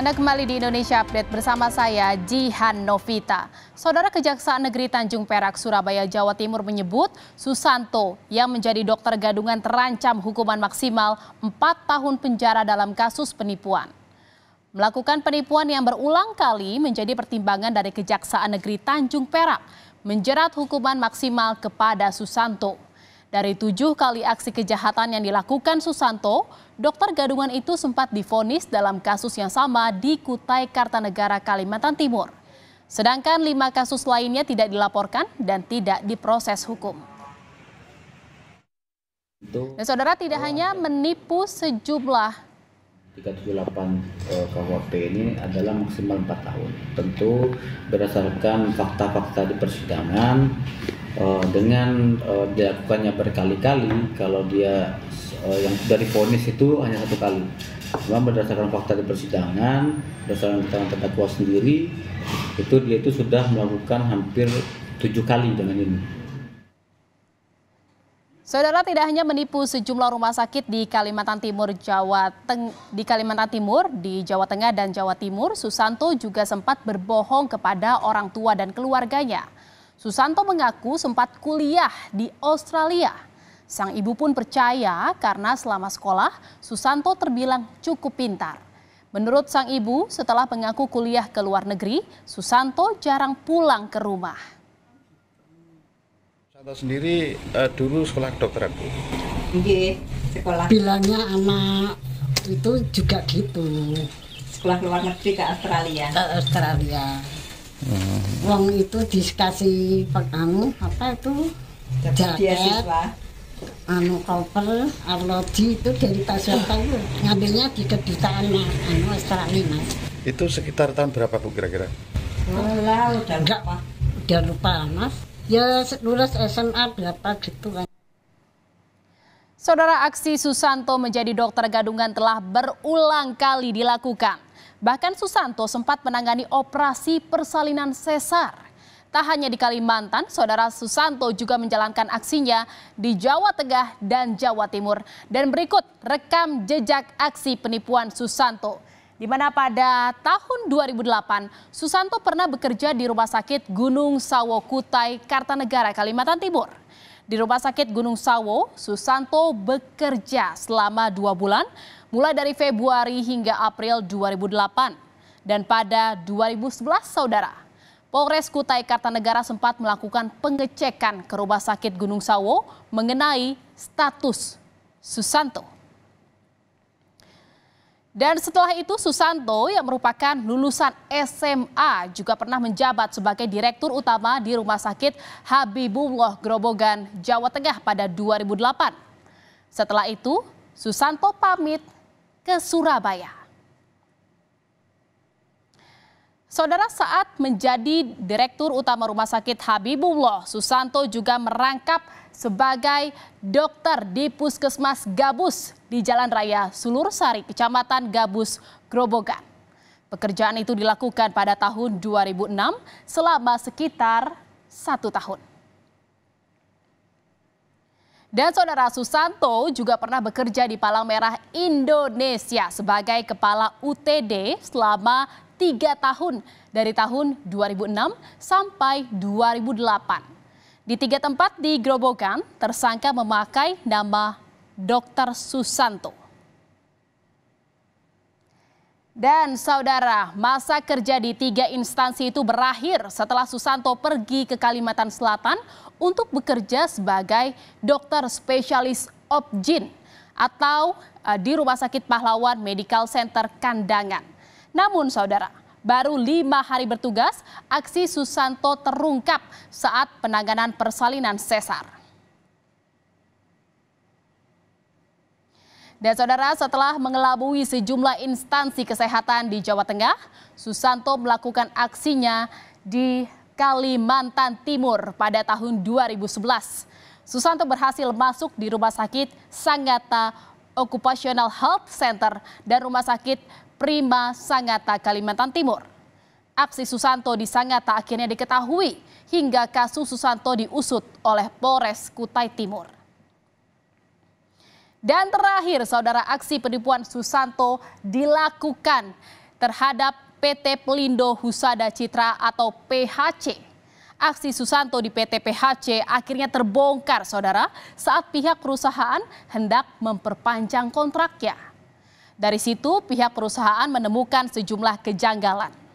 Anda kembali di Indonesia Update bersama saya Jihan Novita. Saudara Kejaksaan Negeri Tanjung Perak, Surabaya, Jawa Timur menyebut Susanto yang menjadi dokter gadungan terancam hukuman maksimal 4 tahun penjara dalam kasus penipuan. Melakukan penipuan yang berulang kali menjadi pertimbangan dari Kejaksaan Negeri Tanjung Perak menjerat hukuman maksimal kepada Susanto. Dari tujuh kali aksi kejahatan yang dilakukan Susanto, dokter gadungan itu sempat difonis dalam kasus yang sama di Kutai Kartanegara, Kalimantan Timur. Sedangkan lima kasus lainnya tidak dilaporkan dan tidak diproses hukum. Nah, saudara tidak hanya menipu sejumlah 378 eh, KWP ini adalah maksimal 4 tahun. Tentu berdasarkan fakta-fakta di persidangan uh, dengan uh, dilakukannya berkali-kali kalau dia uh, yang dari ponis itu hanya satu kali cuma berdasarkan fakta di persidangan berdasarkan keterangan terdakwa sendiri itu dia itu sudah melakukan hampir tujuh kali dengan ini Saudara tidak hanya menipu sejumlah rumah sakit di Kalimantan Timur, Jawa Teng di Kalimantan Timur, di Jawa Tengah dan Jawa Timur, Susanto juga sempat berbohong kepada orang tua dan keluarganya. Susanto mengaku sempat kuliah di Australia. Sang ibu pun percaya karena selama sekolah Susanto terbilang cukup pintar. Menurut sang ibu, setelah mengaku kuliah ke luar negeri, Susanto jarang pulang ke rumah. Susanto sendiri uh, dulu sekolah dokter aku. Iya, sekolah. Bilangnya anak itu juga gitu. Sekolah luar negeri ke Australia. Ke Australia. Hmm uang itu dikasih pekamu apa itu jaket anu koper arloji itu dari Paswata itu ngambilnya di kedutaan anu Australia mas itu sekitar tahun berapa bu kira-kira oh, udah lupa udah lupa mas ya lulus SMA berapa gitu kan Saudara aksi Susanto menjadi dokter gadungan telah berulang kali dilakukan. Bahkan Susanto sempat menangani operasi persalinan sesar. Tak hanya di Kalimantan, saudara Susanto juga menjalankan aksinya di Jawa Tengah dan Jawa Timur. Dan berikut rekam jejak aksi penipuan Susanto. Di mana pada tahun 2008, Susanto pernah bekerja di Rumah Sakit Gunung Sawo Kutai, Kartanegara, Kalimantan Timur. Di Rumah Sakit Gunung Sawo, Susanto bekerja selama dua bulan, mulai dari Februari hingga April 2008. Dan pada 2011, saudara, Polres Kutai Kartanegara sempat melakukan pengecekan ke Rumah Sakit Gunung Sawo mengenai status Susanto. Dan setelah itu Susanto yang merupakan lulusan SMA juga pernah menjabat sebagai direktur utama di Rumah Sakit Habibullah Grobogan, Jawa Tengah pada 2008. Setelah itu Susanto pamit ke Surabaya. Saudara saat menjadi Direktur Utama Rumah Sakit Habibullah, Susanto juga merangkap sebagai dokter di Puskesmas Gabus di Jalan Raya Sulursari, Kecamatan Gabus, Grobogan. Pekerjaan itu dilakukan pada tahun 2006 selama sekitar satu tahun. Dan saudara Susanto juga pernah bekerja di Palang Merah Indonesia sebagai kepala UTD selama tiga tahun dari tahun 2006 sampai 2008. Di tiga tempat di Grobogan, tersangka memakai nama Dr. Susanto. Dan saudara, masa kerja di tiga instansi itu berakhir setelah Susanto pergi ke Kalimantan Selatan untuk bekerja sebagai dokter spesialis opjin atau eh, di Rumah Sakit Pahlawan Medical Center Kandangan. Namun saudara, baru lima hari bertugas, aksi Susanto terungkap saat penanganan persalinan sesar. Dan saudara, setelah mengelabui sejumlah instansi kesehatan di Jawa Tengah, Susanto melakukan aksinya di Kalimantan Timur pada tahun 2011. Susanto berhasil masuk di Rumah Sakit Sanggata Occupational Health Center dan Rumah Sakit Prima Sangata, Kalimantan Timur. Aksi Susanto di Sangata akhirnya diketahui hingga kasus Susanto diusut oleh Polres Kutai Timur. Dan terakhir, saudara aksi penipuan Susanto dilakukan terhadap PT Pelindo Husada Citra atau PHC. Aksi Susanto di PT PHC akhirnya terbongkar, saudara, saat pihak perusahaan hendak memperpanjang kontraknya. Dari situ pihak perusahaan menemukan sejumlah kejanggalan.